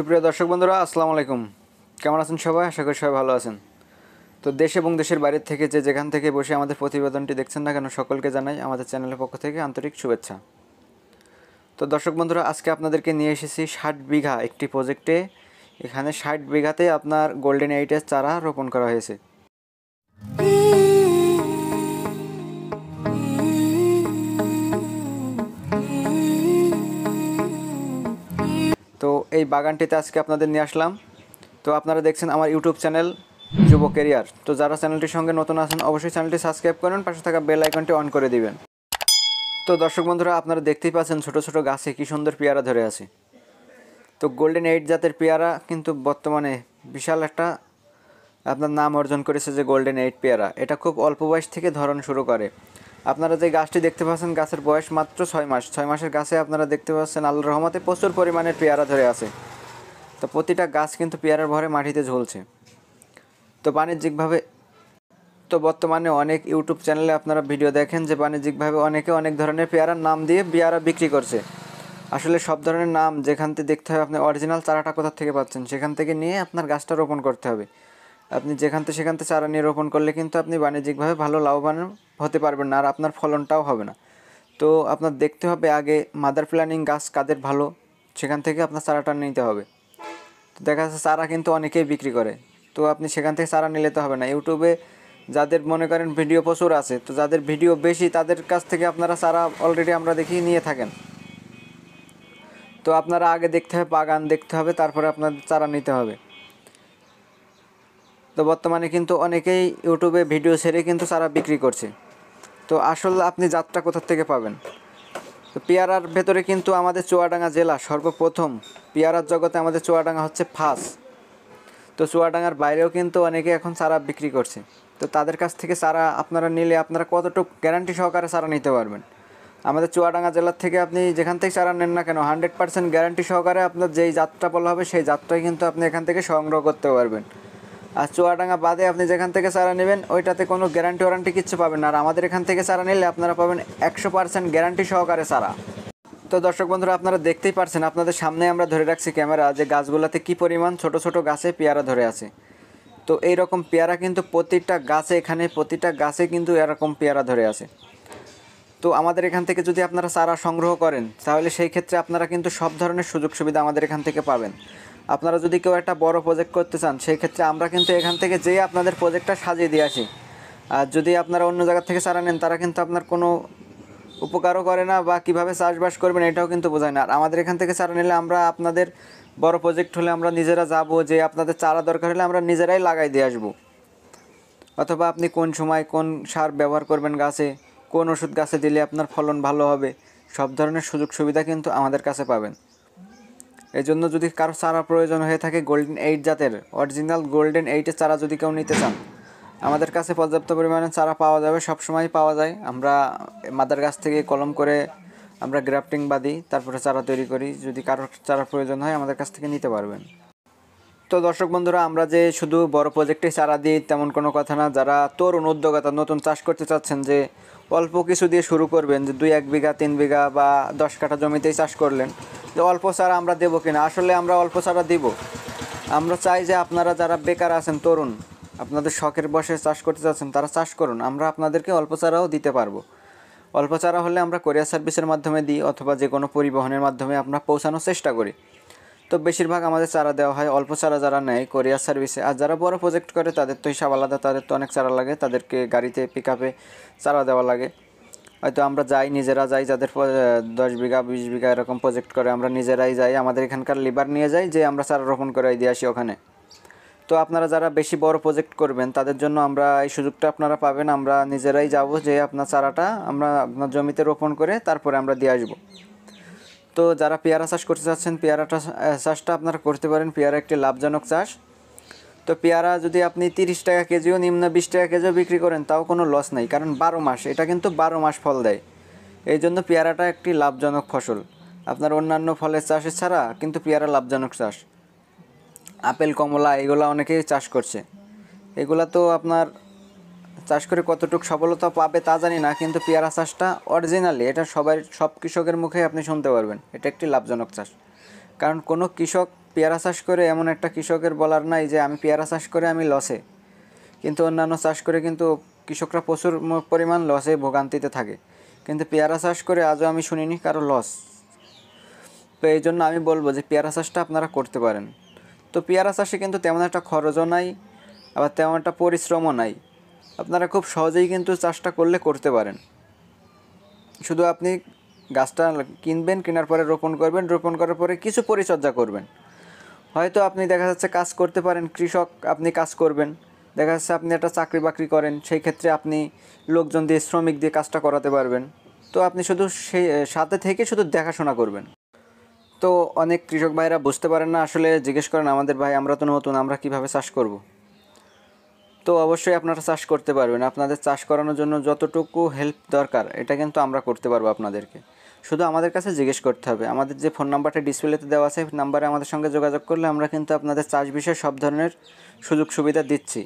সুপ্রিয় দর্শক বন্ধুরা আসসালামু আলাইকুম কেমন আছেন সবাই আশা করি সবাই ভালো আছেন তো দেশ এবং দেশের বাইরের থেকে যে যেখান থেকে বসে আমাদের প্রতিবেদনটি দেখছেন না কেন সকলকে জানাই আমাদের চ্যানেলের পক্ষ থেকে আন্তরিক শুভেচ্ছা তো দর্শক বন্ধুরা আজকে আপনাদেরকে নিয়ে এসেছি ষাট বিঘা একটি প্রজেক্টে এখানে ষাট বিঘাতে আপনার গোল্ডেন এইটের চারা রোপণ করা হয়েছে এই বাগানটিতে আজকে আপনাদের নিয়ে আসলাম তো আপনারা দেখছেন আমার ইউটিউব চ্যানেল যুব কেরিয়ার তো যারা চ্যানেলটির সঙ্গে নতুন আছেন অবশ্যই চ্যানেলটি সাবস্ক্রাইব করেন পাশে থাকা বেল আইকনটি অন করে দিবেন তো দর্শক বন্ধুরা আপনারা দেখতেই পাচ্ছেন ছোট ছোট গাছে কী সুন্দর পেয়ারা ধরে আছে তো গোল্ডেন এইট জাতের পেয়ারা কিন্তু বর্তমানে বিশাল একটা আপনার নাম অর্জন করেছে যে গোল্ডেন এইট পেয়ারা এটা খুব অল্প বয়স থেকে ধরন শুরু করে আপনারা যে গাছটি দেখতে পাচ্ছেন গাছের বয়স মাত্র ছয় মাস ছয় মাসের গাছে আপনারা দেখতে পাচ্ছেন আলুর রহমতে প্রচুর পরিমাণে পেয়ারা ধরে আছে তো প্রতিটা গাছ কিন্তু পেয়ারার ভরে মাটিতে ঝুলছে তো বাণিজ্যিকভাবে তো বর্তমানে অনেক ইউটিউব চ্যানেলে আপনারা ভিডিও দেখেন যে বাণিজ্যিকভাবে অনেকে অনেক ধরনের পেয়ারার নাম দিয়ে পেয়ারা বিক্রি করছে আসলে সব ধরনের নাম যেখান থেকে দেখতে হবে আপনি অরিজিনাল চারাটা কোথা থেকে পাচ্ছেন সেখান থেকে নিয়ে আপনার গাছটা রোপণ করতে হবে আপনি যেখান থেকে সেখান থেকে চারা নিয়ে রোপণ করলে কিন্তু আপনি বাণিজ্যিকভাবে ভালো লাভবান হতে পারবেন না আর আপনার ফলনটাও হবে না তো আপনার দেখতে হবে আগে মাদার প্ল্যানিং গাছ কাদের ভালো সেখান থেকে আপনার চারাটা নিতে হবে তো দেখা যাচ্ছে চারা কিন্তু অনেকেই বিক্রি করে তো আপনি সেখান থেকে চারা নিলে তো হবে না ইউটিউবে যাদের মনে করেন ভিডিও প্রচুর আছে তো যাদের ভিডিও বেশি তাদের কাছ থেকে আপনারা চারা অলরেডি আমরা দেখি নিয়ে থাকেন তো আপনারা আগে দেখতে হবে বাগান দেখতে হবে তারপরে আপনাদের চারা নিতে হবে তো বর্তমানে কিন্তু অনেকেই ইউটিউবে ভিডিও ছেড়ে কিন্তু চারা বিক্রি করছে তো আসলে আপনি জাতটা কোথা থেকে পাবেন তো পেয়ারার ভেতরে কিন্তু আমাদের চুয়াডাঙ্গা জেলা সর্বপ্রথম পেয়ারার জগতে আমাদের চুয়াডাঙ্গা হচ্ছে ফার্স্ট তো চুয়াডাঙ্গার বাইরেও কিন্তু অনেকে এখন চারা বিক্রি করছে তো তাদের কাছ থেকে চারা আপনারা নিলে আপনারা কতটুকু গ্যারান্টি সহকারে চারা নিতে পারবেন আমাদের চুয়াডাঙ্গা জেলার থেকে আপনি যেখান থেকে চারা নেন না কেন হান্ড্রেড পার্সেন্ট গ্যারান্টি সহকারে আপনার যেই যাত্রা বলা হবে সেই যাত্রাই কিন্তু আপনি এখান থেকে সংগ্রহ করতে পারবেন আর চুয়াডাঙ্গা বাদে আপনি যেখান থেকে চারা নেবেন ওইটাতে কোনো গ্যারান্টি ওয়ারান্টি কিচ্ছু পাবেন আর আমাদের এখান থেকে চারা নিলে আপনারা পাবেন একশো পার্সেন্ট গ্যারান্টি সহকারে চারা তো দর্শক বন্ধুরা আপনারা দেখতেই পারছেন আপনাদের সামনে আমরা ধরে রাখছি ক্যামেরা যে গাছগুলোতে কি পরিমাণ ছোট ছোট গাছে পেয়ারা ধরে আছে তো এই রকম পেয়ারা কিন্তু প্রতিটা গাছে এখানে প্রতিটা গাছে কিন্তু এরকম পেয়ারা ধরে আছে তো আমাদের এখান থেকে যদি আপনারা চারা সংগ্রহ করেন তাহলে সেই ক্ষেত্রে আপনারা কিন্তু সব ধরনের সুযোগ সুবিধা আমাদের এখান থেকে পাবেন আপনারা যদি কেউ একটা বড় প্রজেক্ট করতে চান সেই ক্ষেত্রে আমরা কিন্তু এখান থেকে যেই আপনাদের প্রজেক্টটা সাজিয়ে দিয়ে আসি আর যদি আপনারা অন্য জায়গা থেকে সারা নেন তারা কিন্তু আপনার কোনো উপকারও করে না বা কীভাবে চাষবাস করবেন এটাও কিন্তু বোঝায় না আর আমাদের এখান থেকে চারা নিলে আমরা আপনাদের বড় প্রজেক্ট হলে আমরা নিজেরা যাব যে আপনাদের চারা দরকার হলে আমরা নিজেরাই লাগাই দিয়ে আসবো অথবা আপনি কোন সময় কোন সার ব্যবহার করবেন গাছে কোন ওষুধ গাছে দিলে আপনার ফলন ভালো হবে সব ধরনের সুযোগ সুবিধা কিন্তু আমাদের কাছে পাবেন এজন্য যদি কারো চারা প্রয়োজন হয়ে থাকে গোল্ডেন এইট জাতের অরিজিনাল গোল্ডেন এইটের চারা যদি কেউ নিতে চান আমাদের কাছে পর্যাপ্ত পরিমাণে চারা পাওয়া যাবে সময় পাওয়া যায় আমরা মাদার গাছ থেকে কলম করে আমরা গ্রাফটিং বাঁধি তারপরে চারা তৈরি করি যদি কারোর চারা প্রয়োজন হয় আমাদের কাছ থেকে নিতে পারবেন তো দর্শক বন্ধুরা আমরা যে শুধু বড় প্রজেক্টে চারা দিই তেমন কোনো কথা না যারা তরুণ উদ্যোগতা নতুন চাষ করতে চাচ্ছেন যে অল্প কিছু দিয়ে শুরু করবেন যে দুই এক বিঘা তিন বিঘা বা দশ কাঠা জমিতেই চাষ করলেন যে অল্প সার আমরা দেবো কিনা আসলে আমরা অল্প সারা দিব আমরা চাই যে আপনারা যারা বেকার আছেন তরুণ আপনাদের শখের বসে চাষ করতে চাচ্ছেন তারা চাষ করুন আমরা আপনাদেরকে অল্প চারাও দিতে পারবো অল্প চারা হলে আমরা কোরিয়ার সার্ভিসের মাধ্যমে দিই অথবা যে কোনো পরিবহনের মাধ্যমে আমরা পৌঁছানোর চেষ্টা করি তো বেশিরভাগ আমাদের চারা দেওয়া হয় অল্প চারা যারা নেয় কোরিয়ার সার্ভিসে আর যারা বড় প্রজেক্ট করে তাদের তো হিসাব আলাদা তাদের তো অনেক চারা লাগে তাদেরকে গাড়িতে পিক আপে চারা দেওয়া লাগে হয়তো আমরা যাই নিজেরা যাই যাদের দশ বিঘা বিশ বিঘা এরকম প্রজেক্ট করে আমরা নিজেরাই যাই আমাদের এখানকার লিবার নিয়ে যাই যে আমরা চারা রোপণ করে দিয়ে আসি ওখানে তো আপনারা যারা বেশি বড় প্রজেক্ট করবেন তাদের জন্য আমরা এই সুযোগটা আপনারা পাবেন আমরা নিজেরাই যাব যে আপনার চারাটা আমরা আপনার জমিতে রোপণ করে তারপরে আমরা দিয়ে আসবো তো যারা পেয়ারা চাষ করতে চাচ্ছেন পেয়ারা চাষটা আপনারা করতে পারেন পেয়ারা একটি লাভজনক চাষ তো পেয়ারা যদি আপনি তিরিশ টাকা কেজিও নিম্ন বিশ টাকা কেজিও বিক্রি করেন তাও কোনো লস নাই কারণ বারো মাস এটা কিন্তু বারো মাস ফল দেয় এই জন্য পেয়ারাটা একটি লাভজনক ফসল আপনার অন্যান্য ফলের চাষের ছাড়া কিন্তু পেয়ারা লাভজনক চাষ আপেল কমলা এগুলো অনেকেই চাষ করছে এগুলা তো আপনার চাষ করে কতটুকু সফলতা পাবে তা জানি না কিন্তু পেয়ারা চাষটা অরিজিনালি এটা সবাই সব কৃষকের মুখে আপনি শুনতে পারবেন এটা একটি লাভজনক চাষ কারণ কোনো কৃষক পেয়ারা চাষ করে এমন একটা কৃষকের বলার নাই যে আমি পেয়ারা চাষ করে আমি লসে কিন্তু অন্যান্য চাষ করে কিন্তু কৃষকরা প্রচুর পরিমাণ লসে ভোগান্তিতে থাকে কিন্তু পেয়ারা চাষ করে আজও আমি শুনিনি কারো লস তো এই জন্য আমি বলবো যে পেয়ারা চাষটা আপনারা করতে পারেন তো পেয়ারা চাষে কিন্তু তেমন একটা খরচও নাই আবার তেমন একটা পরিশ্রমও নাই আপনারা খুব সহজেই কিন্তু চাষটা করলে করতে পারেন শুধু আপনি গাছটা কিনবেন কেনার পরে রোপণ করবেন রোপণ করার পরে কিছু পরিচর্যা করবেন হয়তো আপনি দেখা যাচ্ছে কাজ করতে পারেন কৃষক আপনি কাজ করবেন দেখা যাচ্ছে আপনি একটা চাকরি বাকরি করেন সেই ক্ষেত্রে আপনি লোকজন দিয়ে শ্রমিক দিয়ে কাজটা করাতে পারবেন তো আপনি শুধু সেই সাথে থেকে শুধু দেখাশোনা করবেন তো অনেক কৃষক ভাইরা বুঝতে পারেন না আসলে জিজ্ঞেস করেন আমাদের ভাই আমরা তো নতুন আমরা কিভাবে চাষ করব তো অবশ্যই আপনারা চাষ করতে পারবেন আপনাদের চাষ করানোর জন্য যতটুকু হেল্প দরকার এটা কিন্তু আমরা করতে পারবো আপনাদেরকে শুধু আমাদের কাছে জিজ্ঞেস করতে হবে আমাদের যে ফোন নাম্বারটা ডিসপ্লেতে দেওয়া আছে নাম্বারে আমাদের সঙ্গে যোগাযোগ করলে আমরা কিন্তু আপনাদের চাষ বিষয়ে সব ধরনের সুযোগ সুবিধা দিচ্ছি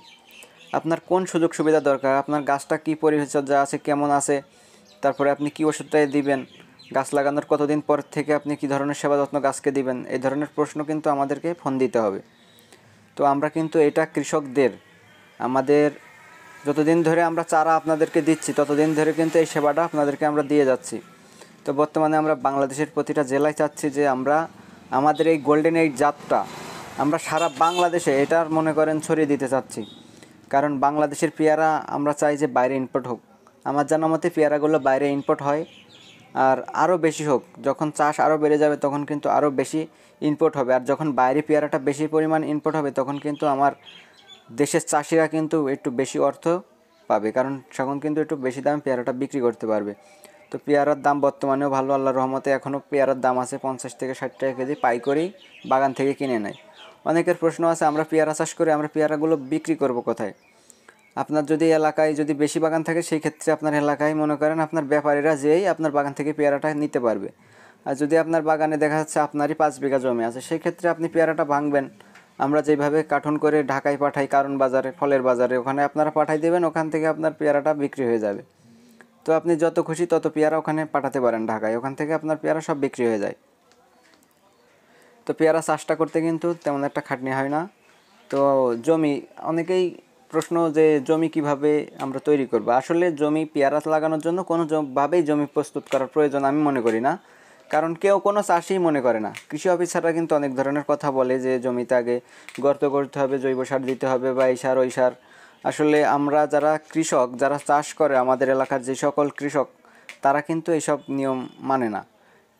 আপনার কোন সুযোগ সুবিধা দরকার আপনার গাছটা কী পরিচর্যা আছে কেমন আছে তারপরে আপনি কী ওষুধটাই দিবেন গাছ লাগানোর কতদিন পর থেকে আপনি কী ধরনের সেবা যত্ন গাছকে দিবেন এই ধরনের প্রশ্ন কিন্তু আমাদেরকে ফোন দিতে হবে তো আমরা কিন্তু এটা কৃষকদের আমাদের যতদিন ধরে আমরা চারা আপনাদেরকে দিচ্ছি ততদিন ধরে কিন্তু এই সেবাটা আপনাদেরকে আমরা দিয়ে যাচ্ছি তো বর্তমানে আমরা বাংলাদেশের প্রতিটা জেলায় চাচ্ছি যে আমরা আমাদের এই গোল্ডেন এইট জাতটা আমরা সারা বাংলাদেশে এটার মনে করেন ছড়িয়ে দিতে চাচ্ছি কারণ বাংলাদেশের পেয়ারা আমরা চাই যে বাইরে ইনপোর্ট হোক আমার জানা মতে পেয়ারাগুলো বাইরে ইনপোর্ট হয় আর আরও বেশি হোক যখন চাষ আরও বেড়ে যাবে তখন কিন্তু আরও বেশি ইনপোর্ট হবে আর যখন বাইরে পেয়ারাটা বেশি পরিমাণ ইনপোর্ট হবে তখন কিন্তু আমার দেশের চাষিরা কিন্তু একটু বেশি অর্থ পাবে কারণ এখন কিন্তু একটু বেশি দামে পেয়ারাটা বিক্রি করতে পারবে তো পেয়ারার দাম বর্তমানেও ভালো আল্লাহ রহমতে এখনও পেয়ারার দাম আছে পঞ্চাশ থেকে ষাট টাকা কেজি পাইকারি বাগান থেকে কিনে নেয় অনেকের প্রশ্ন আছে আমরা পেয়ারা চাষ করে আমরা পেয়ারাগুলো বিক্রি করব কোথায় আপনার যদি এলাকায় যদি বেশি বাগান থাকে সেই ক্ষেত্রে আপনার এলাকায় মনে করেন আপনার ব্যাপারীরা যেয়েই আপনার বাগান থেকে পেয়ারাটা নিতে পারবে আর যদি আপনার বাগানে দেখা যাচ্ছে আপনারই পাঁচ বিঘা জমি আছে সেই ক্ষেত্রে আপনি পেয়ারাটা ভাঙবেন আমরা যেভাবে কাঠন করে ঢাকায় পাঠাই কারণ বাজারে ফলের বাজারে ওখানে আপনারা পাঠাই দেবেন ওখান থেকে আপনার পেয়ারাটা বিক্রি হয়ে যাবে তো আপনি যত খুশি তত পেয়ারা ওখানে পাঠাতে পারেন ঢাকায় ওখান থেকে আপনার পেয়ারা সব বিক্রি হয়ে যায় তো পেয়ারা চাষটা করতে কিন্তু তেমন একটা খাটনি হয় না তো জমি অনেকেই প্রশ্ন যে জমি কিভাবে আমরা তৈরি করব আসলে জমি পেয়ারা লাগানোর জন্য কোনোভাবেই জমি প্রস্তুত করার প্রয়োজন আমি মনে করি না কারণ কেউ কোনো চাষই মনে করে না কৃষি অফিসাররা কিন্তু অনেক ধরনের কথা বলে যে জমিতে আগে গর্ত করতে হবে জৈব সার দিতে হবে বা এই সার ওই সার আসলে আমরা যারা কৃষক যারা চাষ করে আমাদের এলাকার যে সকল কৃষক তারা কিন্তু এইসব নিয়ম মানে না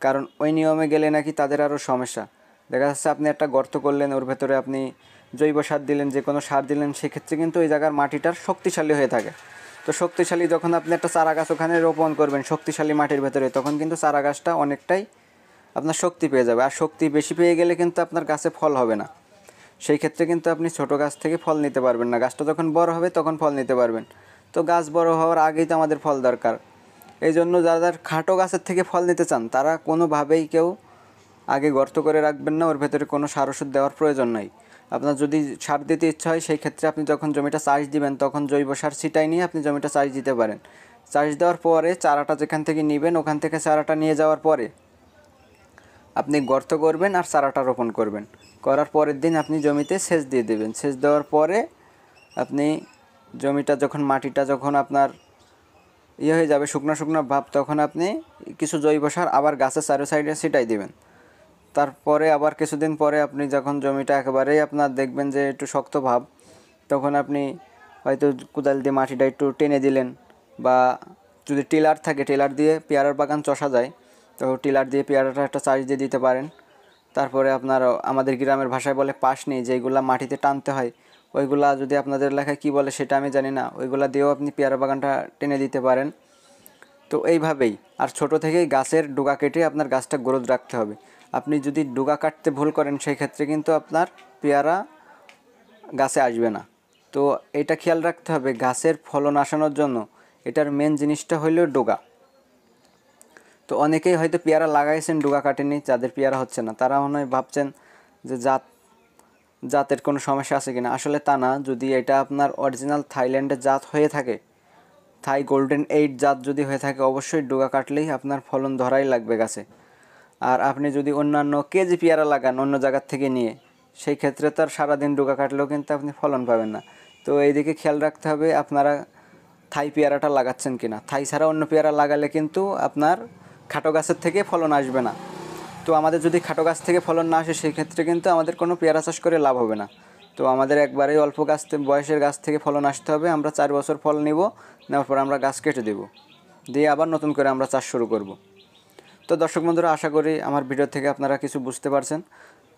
কারণ ওই নিয়মে গেলে নাকি তাদের আরও সমস্যা দেখা যাচ্ছে আপনি একটা গর্ত করলেন ওর ভেতরে আপনি জৈব সার দিলেন যে কোনো সার দিলেন সেক্ষেত্রে কিন্তু ওই জায়গার মাটিটার শক্তিশালী হয়ে থাকে তো শক্তিশালী যখন আপনি একটা চারা গাছ ওখানে রোপণ করবেন শক্তিশালী মাটির ভেতরে তখন কিন্তু চারা গাছটা অনেকটাই আপনার শক্তি পেয়ে যাবে আর শক্তি বেশি পেয়ে গেলে কিন্তু আপনার গাছে ফল হবে না সেই ক্ষেত্রে কিন্তু আপনি ছোট গাছ থেকে ফল নিতে পারবেন না গাছটা যখন বড় হবে তখন ফল নিতে পারবেন তো গাছ বড় হওয়ার আগেই তো আমাদের ফল দরকার এই জন্য যারা খাটো গাছের থেকে ফল নিতে চান তারা কোনোভাবেই কেউ আগে গর্ত করে রাখবেন না ওর ভেতরে কোনো সার ওষুধ দেওয়ার প্রয়োজন নয় আপনার যদি সার দিতে ইচ্ছা হয় সেই ক্ষেত্রে আপনি যখন জমিটা চার্জ দিবেন তখন জৈব সার ছিটাই নিয়ে আপনি জমিটা চার্জ দিতে পারেন চার্জ দেওয়ার পরে চারাটা যেখান থেকে নেবেন ওখান থেকে চারাটা নিয়ে যাওয়ার পরে আপনি গর্ত করবেন আর চারাটা রোপণ করবেন করার পরের দিন আপনি জমিতে সেচ দিয়ে দেবেন সেচ দেওয়ার পরে আপনি জমিটা যখন মাটিটা যখন আপনার ইয়ে হয়ে যাবে শুকনো শুকনো ভাব তখন আপনি কিছু জৈব সার আবার গাছের চারো সাইডে ছিটাই দেবেন তারপরে আবার কিছুদিন পরে আপনি যখন জমিটা একেবারেই আপনার দেখবেন যে একটু শক্ত ভাব তখন আপনি হয়তো কোদাল দিয়ে মাটিটা একটু টেনে দিলেন বা যদি টিলার থাকে টিলার দিয়ে পেয়ারার বাগান চষা যায় তো টিলার দিয়ে পেয়ারাটা একটা চার্জ দিয়ে দিতে পারেন তারপরে আপনার আমাদের গ্রামের ভাষায় বলে পাশ নেই যেগুলো মাটিতে টানতে হয় ওইগুলা যদি আপনাদের লেখায় কি বলে সেটা আমি জানি না ওইগুলা দিয়েও আপনি পেয়ারা বাগানটা টেনে দিতে পারেন তো এইভাবেই আর ছোট থেকেই গাছের ডোকা কেটে আপনার গাছটা গ্রোথ রাখতে হবে আপনি যদি ডোগা কাটতে ভুল করেন সেই ক্ষেত্রে কিন্তু আপনার পেয়ারা গাছে আসবে না তো এটা খেয়াল রাখতে হবে গাছের ফলন আসানোর জন্য এটার মেন জিনিসটা হইল ডোগা তো অনেকেই হয়তো পেয়ারা লাগাইছেন ডোগা কাটেনি যাদের পেয়ারা হচ্ছে না তারা মনে হয় ভাবছেন যে জাত জাতের কোনো সমস্যা আছে কিনা আসলে তা না যদি এটা আপনার অরিজিনাল থাইল্যান্ডের জাত হয়ে থাকে থাই গোল্ডেন এইট জাত যদি হয়ে থাকে অবশ্যই ডোগা কাটলেই আপনার ফলন ধরাই লাগবে গাছে আর আপনি যদি অন্যান্য কেজি পেয়ারা লাগান অন্য জায়গার থেকে নিয়ে সেই ক্ষেত্রে তো আর সারাদিন ডোকা কাটলেও কিন্তু আপনি ফলন পাবেন না তো এইদিকে খেয়াল রাখতে হবে আপনারা থাই পেয়ারাটা লাগাচ্ছেন কিনা থাই ছাড়া অন্য পেয়ারা লাগালে কিন্তু আপনার খাটো গাছের থেকে ফলন আসবে না তো আমাদের যদি খাটো গাছ থেকে ফলন না আসে সেই ক্ষেত্রে কিন্তু আমাদের কোনো পেয়ারা চাষ করে লাভ হবে না তো আমাদের একবারেই অল্প গাছ বয়সের গাছ থেকে ফলন আসতে হবে আমরা চার বছর ফল নিব নেওয়ার পর আমরা গাছ কেটে দেব দিয়ে আবার নতুন করে আমরা চাষ শুরু করব তো দর্শক বন্ধুরা আশা করি আমার ভিডিও থেকে আপনারা কিছু বুঝতে পারছেন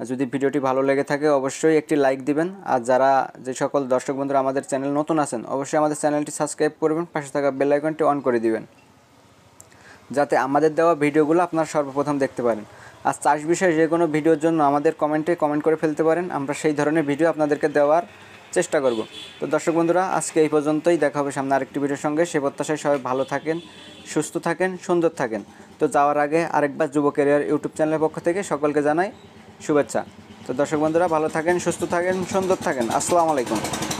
যদি ভিডিওটি ভালো লেগে থাকে অবশ্যই একটি লাইক দিবেন আর যারা যে সকল দর্শক বন্ধুরা আমাদের চ্যানেল নতুন আছেন অবশ্যই আমাদের চ্যানেলটি সাবস্ক্রাইব করবেন পাশে থাকা বেল আইকনটি অন করে দিবেন যাতে আমাদের দেওয়া ভিডিওগুলো আপনারা সর্বপ্রথম দেখতে পারেন আর চাষ বিষয়ে যে কোনো ভিডিওর জন্য আমাদের কমেন্টে কমেন্ট করে ফেলতে পারেন আমরা সেই ধরনের ভিডিও আপনাদেরকে দেওয়ার চেষ্টা করব তো দর্শক বন্ধুরা আজকে এই পর্যন্তই দেখা হবে সামনে আরেকটি ভিডিওর সঙ্গে সে প্রত্যাশায় সবাই ভালো থাকেন সুস্থ থাকেন সুন্দর থাকেন তো যাওয়ার আগে আরেকবার যুব ক্যারিয়ার ইউটিউব চ্যানেলের পক্ষ থেকে সকলকে জানাই শুভেচ্ছা তো দর্শক বন্ধুরা ভালো থাকেন সুস্থ থাকেন সুন্দর থাকেন আসসালামু আলাইকুম